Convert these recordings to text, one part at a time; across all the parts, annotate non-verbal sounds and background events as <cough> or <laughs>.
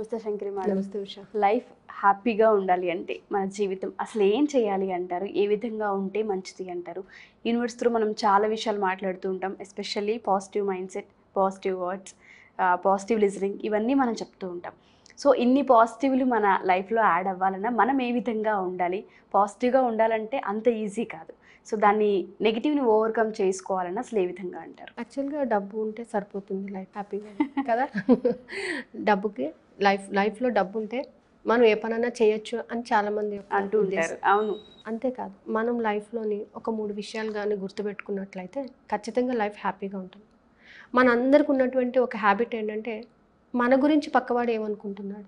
నమస్తే శంకరి మేడం నమస్తే ఉషా లైఫ్ హ్యాపీగా ఉండాలి అంటే మన జీవితం అసలు ఏం చేయాలి అంటారు ఏ విధంగా ఉంటే మంచిది అంటారు యూనివర్స్ త్రూ మనం చాలా విషయాలు మాట్లాడుతూ ఉంటాం especially positive mind set positive words positive listening ఇవన్నీ మనం చెప్తూ ఉంటాం సో ఇన్ని పాజిటివ్లు మన లైఫ్లో యాడ్ అవ్వాలన్నా మనం ఏ విధంగా ఉండాలి పాజిటివ్గా ఉండాలంటే అంత ఈజీ కాదు సో దాన్ని నెగిటివ్ని ఓవర్కమ్ చేసుకోవాలని అసలు ఏ విధంగా అంటారు యాక్చువల్గా డబ్బు ఉంటే సరిపోతుంది లైఫ్ హ్యాపీగా <laughs> కదా డబ్బుకి లైఫ్ లైఫ్లో డబ్బు ఉంటే మనం ఏ పనైనా చేయొచ్చు అని చాలామంది అంటూ ఉంటారు అవును అంతేకాదు మనం లైఫ్లోని ఒక మూడు విషయాలు కానీ గుర్తుపెట్టుకున్నట్లయితే ఖచ్చితంగా లైఫ్ హ్యాపీగా ఉంటుంది మనందరికి ఉన్నటువంటి ఒక హ్యాబిట్ ఏంటంటే మన గురించి పక్కవాడు ఏమనుకుంటున్నాడు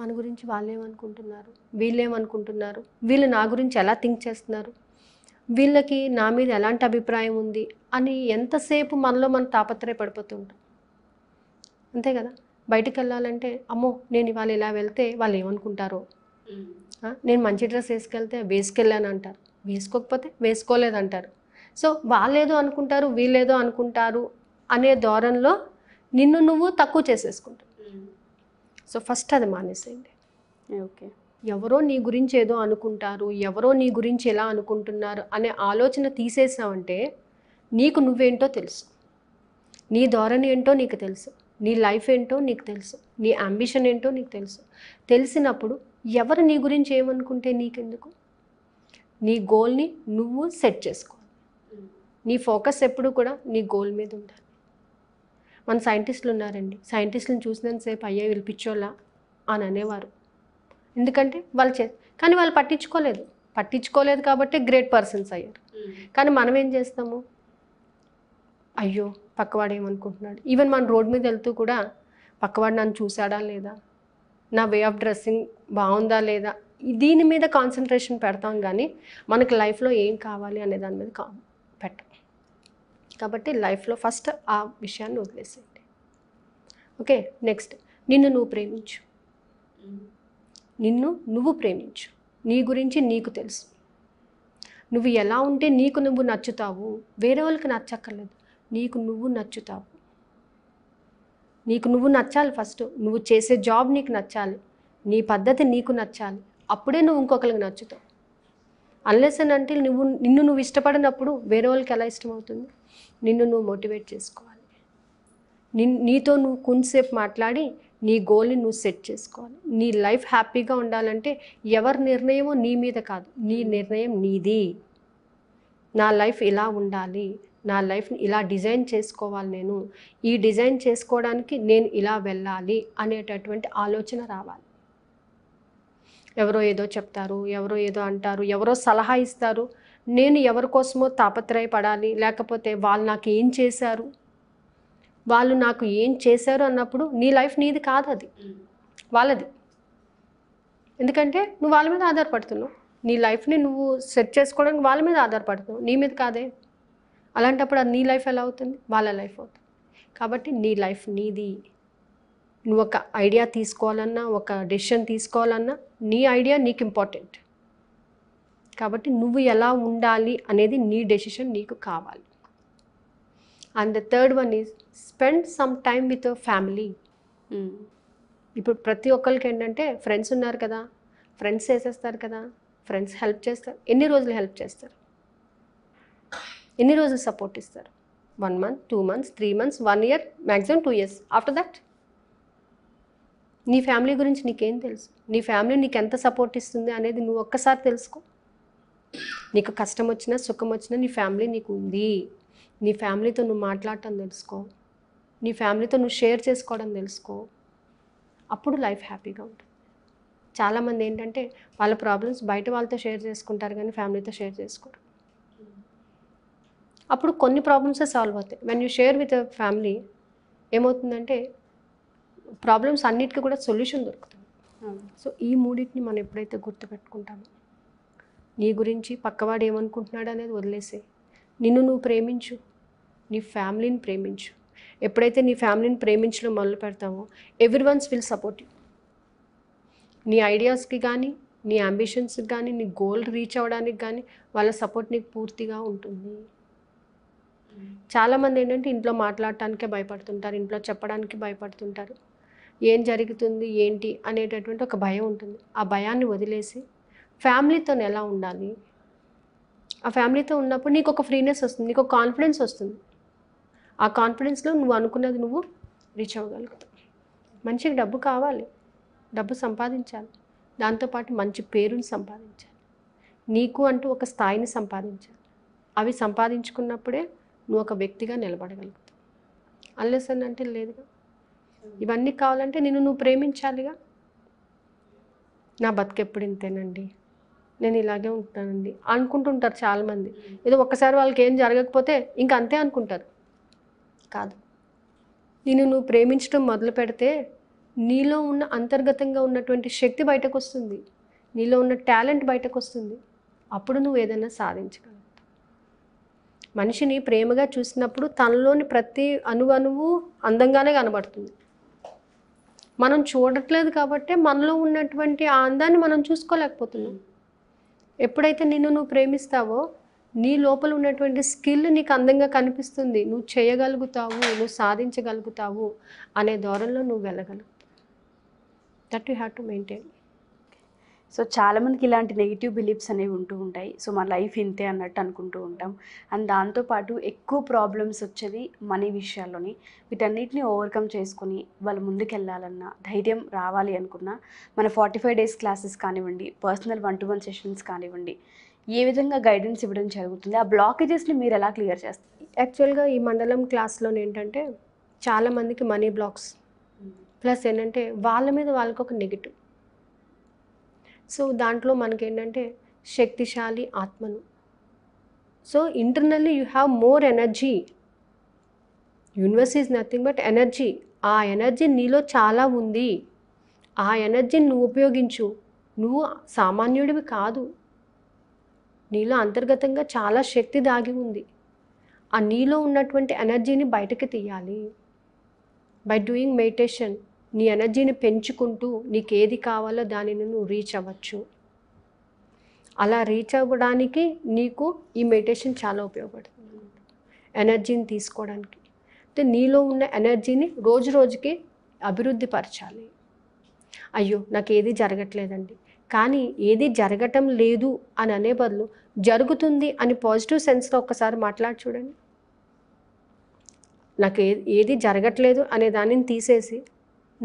మన గురించి వాళ్ళు ఏమనుకుంటున్నారు వీళ్ళు ఏమనుకుంటున్నారు వీళ్ళు నా గురించి ఎలా థింక్ చేస్తున్నారు వీళ్ళకి నా మీద ఎలాంటి అభిప్రాయం ఉంది అని ఎంతసేపు మనలో మనం తాపత్రయ ఉంటాం అంతే కదా బయటకు వెళ్ళాలంటే అమ్మో నేను ఇవాళ ఇలా వెళ్తే వాళ్ళు ఏమనుకుంటారో నేను మంచి డ్రెస్ వేసుకెళ్తే వేసుకెళ్ళాను అంటారు వేసుకోకపోతే వేసుకోలేదంటారు సో వాళ్ళేదో అనుకుంటారు వీళ్ళేదో అనుకుంటారు అనే ధోరణిలో నిన్ను నువ్వు తక్కువ చేసేసుకుంటావు సో ఫస్ట్ అది మానేసేయండి ఓకే ఎవరో నీ గురించి ఏదో అనుకుంటారు ఎవరో నీ గురించి ఎలా అనుకుంటున్నారు అనే ఆలోచన తీసేసావంటే నీకు నువ్వేంటో తెలుసు నీ ధోరణి ఏంటో నీకు తెలుసు నీ లైఫ్ ఏంటో నీకు తెలుసు నీ అంబిషన్ ఏంటో నీకు తెలుసు తెలిసినప్పుడు ఎవరు నీ గురించి ఏమనుకుంటే నీకెందుకు నీ గోల్ని నువ్వు సెట్ చేసుకోవాలి నీ ఫోకస్ ఎప్పుడు కూడా నీ గోల్ మీద ఉండాలి మన సైంటిస్టులు ఉన్నారండి సైంటిస్టులను చూసినంతసేపు అయ్యే వీళ్ళు పిచ్చోళ్ళ అని అనేవారు ఎందుకంటే వాళ్ళు చే కానీ వాళ్ళు పట్టించుకోలేదు పట్టించుకోలేదు కాబట్టి గ్రేట్ పర్సన్స్ అయ్యారు కానీ మనం ఏం చేస్తాము అయ్యో పక్కవాడు ఏమనుకుంటున్నాడు ఈవెన్ మన రోడ్ మీద వెళ్తూ కూడా పక్కవాడు నన్ను చూశాడా లేదా నా వే ఆఫ్ డ్రెస్సింగ్ బాగుందా లేదా దీని మీద కాన్సన్ట్రేషన్ పెడతాం కానీ మనకు లైఫ్లో ఏం కావాలి అనే దాని మీద కా పెట్ట కాబట్టి లైఫ్లో ఫస్ట్ ఆ విషయాన్ని వదిలేసేయండి ఓకే నెక్స్ట్ నిన్ను నువ్వు ప్రేమించు నిన్ను నువ్వు ప్రేమించు నీ గురించి నీకు తెలుసు నువ్వు ఎలా ఉంటే నీకు నువ్వు నచ్చుతావు వేరే వాళ్ళకి నచ్చక్కర్లేదు నీకు నువ్వు నచ్చుతావు నీకు నువ్వు నచ్చాలి ఫస్ట్ నువ్వు చేసే జాబ్ నీకు నచ్చాలి నీ పద్ధతి నీకు నచ్చాలి అప్పుడే నువ్వు ఇంకొకరికి నచ్చుతావు అన్లెస్ అని అంటే నువ్వు నిన్ను నువ్వు ఇష్టపడినప్పుడు వేరే వాళ్ళకి ఎలా ఇష్టమవుతుంది నిన్ను నువ్వు మోటివేట్ చేసుకోవాలి నిన్ నీతో నువ్వు కొంతసేపు మాట్లాడి నీ గోల్ని నువ్వు సెట్ చేసుకోవాలి నీ లైఫ్ హ్యాపీగా ఉండాలంటే ఎవరి నిర్ణయమో నీ మీద కాదు నీ నిర్ణయం నీది నా లైఫ్ ఇలా ఉండాలి నా లైఫ్ని ఇలా డిజైన్ చేసుకోవాలి నేను ఈ డిజైన్ చేసుకోవడానికి నేను ఇలా వెళ్ళాలి అనేటటువంటి ఆలోచన రావాలి ఎవరో ఏదో చెప్తారు ఎవరో ఏదో అంటారు ఎవరో సలహా ఇస్తారు నేను ఎవరి కోసమో తాపత్రయపడాలి లేకపోతే వాళ్ళు నాకు ఏం చేశారు వాళ్ళు నాకు ఏం చేశారు అన్నప్పుడు నీ లైఫ్ నీది కాదు అది వాళ్ళది ఎందుకంటే నువ్వు వాళ్ళ మీద ఆధారపడుతున్నావు నీ లైఫ్ని నువ్వు సెట్ చేసుకోవడానికి వాళ్ళ మీద ఆధారపడుతున్నావు నీ మీద కాదే అలాంటప్పుడు అది నీ లైఫ్ ఎలా అవుతుంది వాళ్ళ లైఫ్ అవుతుంది కాబట్టి నీ లైఫ్ నీది నువ్వు ఒక ఐడియా తీసుకోవాలన్నా ఒక డెసిషన్ తీసుకోవాలన్నా నీ ఐడియా నీకు ఇంపార్టెంట్ కాబట్టి నువ్వు ఎలా ఉండాలి అనేది నీ డెసిషన్ నీకు కావాలి and the third one is spend some time with family hmm. ఇప్పుడు ప్రతి ఒక్కరికి ఏంటంటే ఫ్రెండ్స్ ఉన్నారు కదా ఫ్రెండ్స్ చేసేస్తారు కదా ఫ్రెండ్స్ హెల్ప్ చేస్తారు ఎన్ని రోజులు హెల్ప్ చేస్తారు ఎన్ని రోజులు సపోర్ట్ ఇస్తారు one month two months three months one year maximum two years after that నీ ఫ్యామిలీ గురించి నీకేం తెలుసు నీ ఫ్యామిలీ నీకు ఎంత సపోర్ట్ ఇస్తుంది అనేది నువ్వు ఒక్కసారి తెలుసుకో నీకు కష్టం వచ్చినా సుఖం వచ్చినా నీ ఫ్యామిలీ నీకు ఉంది నీ ఫ్యామిలీతో నువ్వు మాట్లాడటం తెలుసుకో నీ ఫ్యామిలీతో నువ్వు షేర్ చేసుకోవడం తెలుసుకో అప్పుడు లైఫ్ హ్యాపీగా ఉంటుంది చాలామంది ఏంటంటే వాళ్ళ ప్రాబ్లమ్స్ బయట వాళ్ళతో షేర్ చేసుకుంటారు కానీ ఫ్యామిలీతో షేర్ చేసుకోరు అప్పుడు కొన్ని ప్రాబ్లమ్సే సాల్వ్ అవుతాయి when you share with family ఏమవుతుందంటే ప్రాబ్లమ్స్ అన్నిటికీ కూడా సొల్యూషన్ దొరుకుతుంది సో ఈ మూడింటిని మనం ఎప్పుడైతే గుర్తుపెట్టుకుంటామో నీ గురించి పక్కవాడు ఏమనుకుంటున్నాడు అనేది వదిలేసి నిన్ను నువ్వు ప్రేమించు నీ ఫ్యామిలీని ప్రేమించు ఎప్పుడైతే నీ ఫ్యామిలీని ప్రేమించడం మొదలు పెడతామో everyone's will support you నీ ఐడియాస్కి కానీ నీ అంబిషన్స్కి కానీ నీ గోల్ రీచ్ అవ్వడానికి కానీ వాళ్ళ సపోర్ట్ నీకు పూర్తిగా ఉంటుంది చాలామంది ఏంటంటే ఇంట్లో మాట్లాడటానికే భయపడుతుంటారు ఇంట్లో చెప్పడానికి భయపడుతుంటారు ఏం జరుగుతుంది ఏంటి అనేటటువంటి ఒక భయం ఉంటుంది ఆ భయాన్ని వదిలేసి ఫ్యామిలీతో ఎలా ఉండాలి ఆ ఫ్యామిలీతో ఉన్నప్పుడు నీకు ఒక ఫ్రీనెస్ వస్తుంది నీకు ఒక కాన్ఫిడెన్స్ వస్తుంది ఆ కాన్ఫిడెన్స్లో నువ్వు అనుకున్నది నువ్వు రీచ్ అవ్వగలుగుతావు మంచిగా డబ్బు కావాలి డబ్బు సంపాదించాలి దాంతోపాటు మంచి పేరుని సంపాదించాలి నీకు అంటూ ఒక స్థాయిని సంపాదించాలి అవి సంపాదించుకున్నప్పుడే నువ్వు ఒక వ్యక్తిగా నిలబడగలుగుతావు అని అంటే లేదుగా ఇవన్నీ కావాలంటే నేను నువ్వు ప్రేమించాలిగా నా బతుకు ఎప్పుడు ఇంతేనండి నేను ఇలాగే ఉంటానండి అనుకుంటుంటారు చాలామంది ఏదో ఒక్కసారి వాళ్ళకి ఏం జరగకపోతే ఇంక అంతే అనుకుంటారు కాదు నేను నువ్వు ప్రేమించడం మొదలు పెడితే నీలో ఉన్న అంతర్గతంగా ఉన్నటువంటి శక్తి బయటకు వస్తుంది నీలో ఉన్న టాలెంట్ బయటకు వస్తుంది అప్పుడు నువ్వు ఏదైనా సాధించగలవు మనిషిని ప్రేమగా చూసినప్పుడు తనలోని ప్రతి అణువణువు అందంగానే కనబడుతుంది మనం చూడట్లేదు కాబట్టి మనలో ఉన్నటువంటి ఆ అందాన్ని మనం చూసుకోలేకపోతున్నాం ఎప్పుడైతే నిన్ను నువ్వు ప్రేమిస్తావో నీ లోపల ఉన్నటువంటి స్కిల్ నీకు అందంగా కనిపిస్తుంది నువ్వు చేయగలుగుతావు నువ్వు సాధించగలుగుతావు అనే ధోరణిలో నువ్వు వెళ్ళగలుగుతావు that you have to maintain so చాలామందికి ఇలాంటి నెగిటివ్ బిలీఫ్స్ అనేవి ఉంటూ ఉంటాయి సో మా లైఫ్ ఇంతే అన్నట్టు అనుకుంటూ ఉంటాం అండ్ దాంతోపాటు ఎక్కువ ప్రాబ్లమ్స్ వచ్చేది మనీ విషయాల్లోని వీటన్నిటిని ఓవర్కమ్ చేసుకుని వాళ్ళు ముందుకెళ్ళాలన్నా ధైర్యం రావాలి అనుకున్నా మన ఫార్టీ ఫైవ్ డేస్ క్లాసెస్ కానివ్వండి personal one to one sessions కానివ్వండి ఏ విధంగా గైడెన్స్ ఇవ్వడం జరుగుతుంది ఆ బ్లాకేజెస్ని మీరు ఎలా క్లియర్ చేస్తారు యాక్చువల్గా ఈ మండలం క్లాస్లో ఏంటంటే చాలామందికి మనీ బ్లాక్స్ ప్లస్ ఏంటంటే వాళ్ళ మీద వాళ్ళకు ఒక నెగిటివ్ సో దాంట్లో మనకేంటంటే శక్తిశాలి ఆత్మను so internally you have more energy universe is nothing but energy ఆ ఎనర్జీ నీలో చాలా ఉంది ఆ ఎనర్జీని నువ్వు ఉపయోగించు నువ్వు సామాన్యుడివి కాదు నీలో అంతర్గతంగా చాలా శక్తి దాగి ఉంది ఆ నీలో ఉన్నటువంటి ఎనర్జీని బయటకు తీయాలి బై డూయింగ్ మెడిటేషన్ నీ ఎనర్జీని పెంచుకుంటూ నీకు ఏది కావాలో దానిని నువ్వు రీచ్ అవ్వచ్చు అలా రీచ్ అవ్వడానికి నీకు ఈ మెడిటేషన్ చాలా ఉపయోగపడుతుంది ఎనర్జీని తీసుకోవడానికి అంటే నీలో ఉన్న ఎనర్జీని రోజు రోజుకి అభివృద్ధి పరచాలి అయ్యో నాకు ఏది జరగట్లేదండి కానీ ఏది జరగటం లేదు అని అనే బదులు జరుగుతుంది అని పాజిటివ్ సెన్స్లో ఒక్కసారి మాట్లాడి చూడండి నాకు ఏది జరగట్లేదు అనే దానిని తీసేసి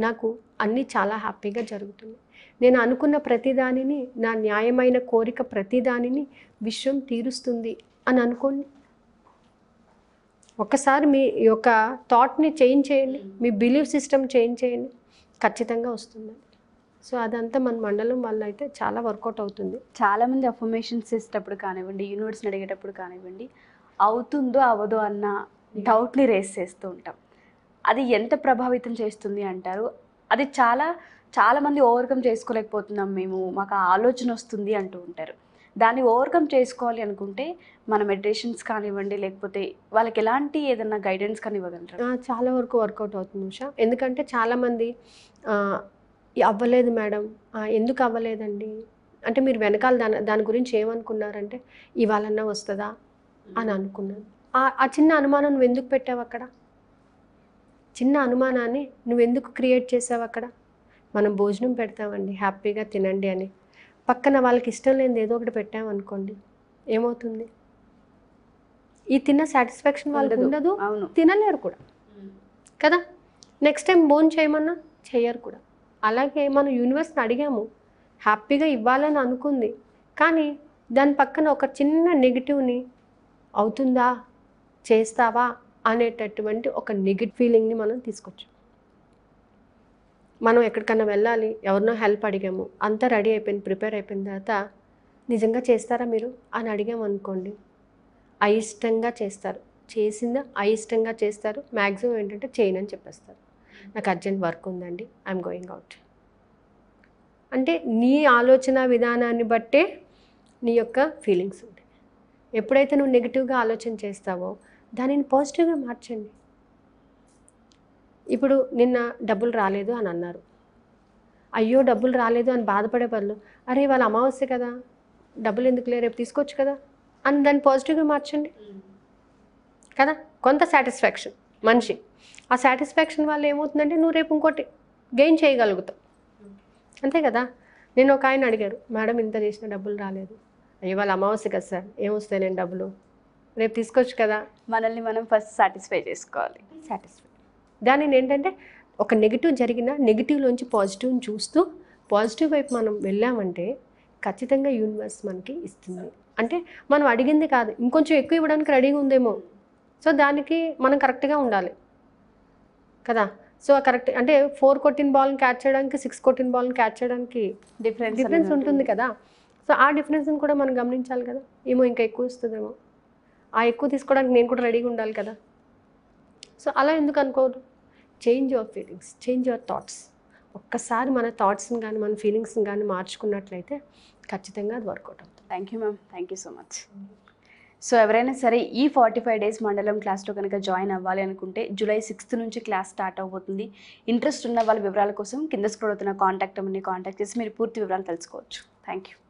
నాకు అన్నీ చాలా హ్యాపీగా జరుగుతుంది నేను అనుకున్న ప్రతిదానిని నా న్యాయమైన కోరిక ప్రతిదానిని విశ్వం తీరుస్తుంది అని అనుకోండి ఒకసారి మీ యొక్క థాట్ని చేంజ్ చేయండి మీ బిలీఫ్ సిస్టమ్ చేంజ్ చేయండి ఖచ్చితంగా వస్తుందండి సో అదంతా మన మండలం వల్ల అయితే చాలా వర్కౌట్ అవుతుంది చాలామంది అఫర్మేషన్స్ ఇచ్చేటప్పుడు కానివ్వండి యూనివర్స్ని అడిగేటప్పుడు కానివ్వండి అవుతుందో అవ్వదో అన్న డౌట్ని రేస్ చేస్తూ ఉంటాం అది ఎంత ప్రభావితం చేస్తుంది అంటారు అది చాలా చాలామంది ఓవర్కమ్ చేసుకోలేకపోతున్నాం మేము మాకు ఆలోచన వస్తుంది అంటూ ఉంటారు దాన్ని ఓవర్కమ్ చేసుకోవాలి అనుకుంటే మన మెడిటేషన్స్ కానివ్వండి లేకపోతే వాళ్ళకి ఎలాంటి ఏదైనా గైడెన్స్ కానీ ఇవ్వగలరు చాలా వరకు వర్కౌట్ అవుతుంది ఉషా ఎందుకంటే చాలామంది అవ్వలేదు మేడం ఎందుకు అవ్వలేదండి అంటే మీరు వెనకాల దాని దాని గురించి ఏమనుకున్నారంటే ఇవాళన్నా వస్తుందా అని అనుకున్నాను ఆ చిన్న అనుమానం ఎందుకు పెట్టావు అక్కడ చిన్న అనుమానాన్ని నువ్వెందుకు క్రియేట్ చేసావు అక్కడ మనం భోజనం పెడతామండి హ్యాపీగా తినండి అని పక్కన వాళ్ళకి ఇష్టం లేనిది ఏదో ఒకటి పెట్టామనుకోండి ఏమవుతుంది ఈ తిన్న సాటిస్ఫాక్షన్ వాళ్ళకి ఉండదు తినలేరు కూడా కదా నెక్స్ట్ టైం భోజనం చేయమన్నా చేయరు కూడా అలాగే మనం యూనివర్స్ని అడిగాము హ్యాపీగా ఇవ్వాలని అనుకుంది కానీ దాని పక్కన ఒక చిన్న నెగిటివ్ని అవుతుందా చేస్తావా అనేటటువంటి ఒక నెగిటివ్ ఫీలింగ్ని మనం తీసుకోవచ్చు మనం ఎక్కడికన్నా వెళ్ళాలి ఎవరినో హెల్ప్ అడిగాము అంతా రెడీ అయిపోయింది ప్రిపేర్ అయిపోయిన తర్వాత నిజంగా చేస్తారా మీరు అని అడిగామనుకోండి అయిష్టంగా చేస్తారు చేసిందా అయిష్టంగా చేస్తారు మ్యాక్సిమం ఏంటంటే చేయనని చెప్పేస్తారు నాకు అర్జెంట్ వర్క్ ఉందండి ఐఎమ్ గోయింగ్ అవుట్ అంటే నీ ఆలోచన విధానాన్ని బట్టే నీ యొక్క ఫీలింగ్స్ ఉంటాయి ఎప్పుడైతే నువ్వు నెగిటివ్గా ఆలోచన చేస్తావో దానిని పాజిటివ్గా మార్చండి ఇప్పుడు నిన్న డబ్బులు రాలేదు అని అన్నారు అయ్యో డబ్బులు రాలేదు అని బాధపడే బదులు అరే వాళ్ళ అమావాస్య కదా డబ్బులు ఎందుకు లే రేపు తీసుకోవచ్చు కదా అని దాన్ని పాజిటివ్గా మార్చండి కదా కొంత సాటిస్ఫాక్షన్ మనిషి ఆ సాటిస్ఫాక్షన్ వల్ల ఏమవుతుందంటే నువ్వు రేపు ఇంకోటి గెయిన్ చేయగలుగుతావు అంతే కదా నేను ఒక ఆయన అడిగారు మేడం ఇంత చేసిన డబ్బులు రాలేదు అయ్యో వాళ్ళ అమావాస్య కదా సార్ ఏమొస్తాయి నేను డబ్బులు రేపు తీసుకోవచ్చు కదా మనల్ని మనం ఫస్ట్ సాటిస్ఫై చేసుకోవాలి సాటిస్ఫై దానిని ఏంటంటే ఒక నెగిటివ్ జరిగిన నెగిటివ్లోంచి పాజిటివ్ని చూస్తూ పాజిటివ్ వైపు మనం వెళ్ళామంటే ఖచ్చితంగా యూనివర్స్ మనకి ఇస్తుంది అంటే మనం అడిగింది కాదు ఇంకొంచెం ఎక్కువ ఇవ్వడానికి రెడీగా ఉందేమో సో దానికి మనం కరెక్ట్గా ఉండాలి కదా సో కరెక్ట్ అంటే ఫోర్ కొట్టిన బాల్ని క్యాచ్ చేయడానికి సిక్స్ కొట్టిన బాల్ని క్యాచ్ చేయడానికి డిఫరెన్స్ డిఫరెన్స్ ఉంటుంది కదా సో ఆ డిఫరెన్స్ని కూడా మనం గమనించాలి కదా ఏమో ఇంకా ఎక్కువ ఇస్తుందేమో ఆ ఎక్కువ తీసుకోవడానికి నేను కూడా రెడీగా ఉండాలి కదా సో అలా ఎందుకు అనుకోరు change your feelings change your thoughts ఒక్కసారి మన థాట్స్ని కానీ మన ఫీలింగ్స్ని కానీ మార్చుకున్నట్లయితే ఖచ్చితంగా అది వర్కౌట్ అవుతుంది thank you ma'am thank you so much so ఎవరైనా సరే ఈ ఫార్టీ ఫైవ్ డేస్ మండలం క్లాస్లో కనుక జాయిన్ అవ్వాలి అనుకుంటే జూలై సిక్స్త్ నుంచి క్లాస్ స్టార్ట్ అవ్వబోతుంది ఇంట్రెస్ట్ ఉన్న వాళ్ళ వివరాల కోసం కింద స్క్రోల్ అవుతున్న కాంటాక్ట్ అమ్మని కాంటాక్ట్ చేసి మీరు పూర్తి వివరాలు తెలుసుకోవచ్చు థ్యాంక్ యూ